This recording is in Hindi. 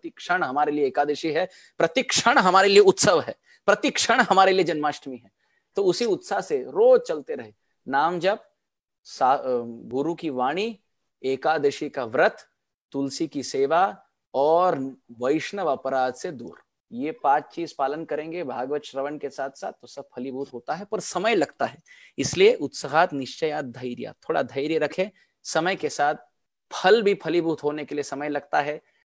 प्रतिक्षण हमारे लिए एकादशी है प्रतिक्षण हमारे लिए उत्सव है प्रतिक्षण हमारे लिए जन्माष्टमी है तो उसी उत्साह से रोज चलते रहे नाम जप गुरु की वाणी एकादशी का व्रत तुलसी की सेवा और वैष्णव अपराध से दूर ये पांच चीज पालन करेंगे भागवत श्रवण के साथ साथ तो सब फलीभूत होता है पर समय लगता है इसलिए उत्साह निश्चय धैर्य थोड़ा धैर्य रखें समय के साथ फल भी फलीभूत होने के लिए समय लगता है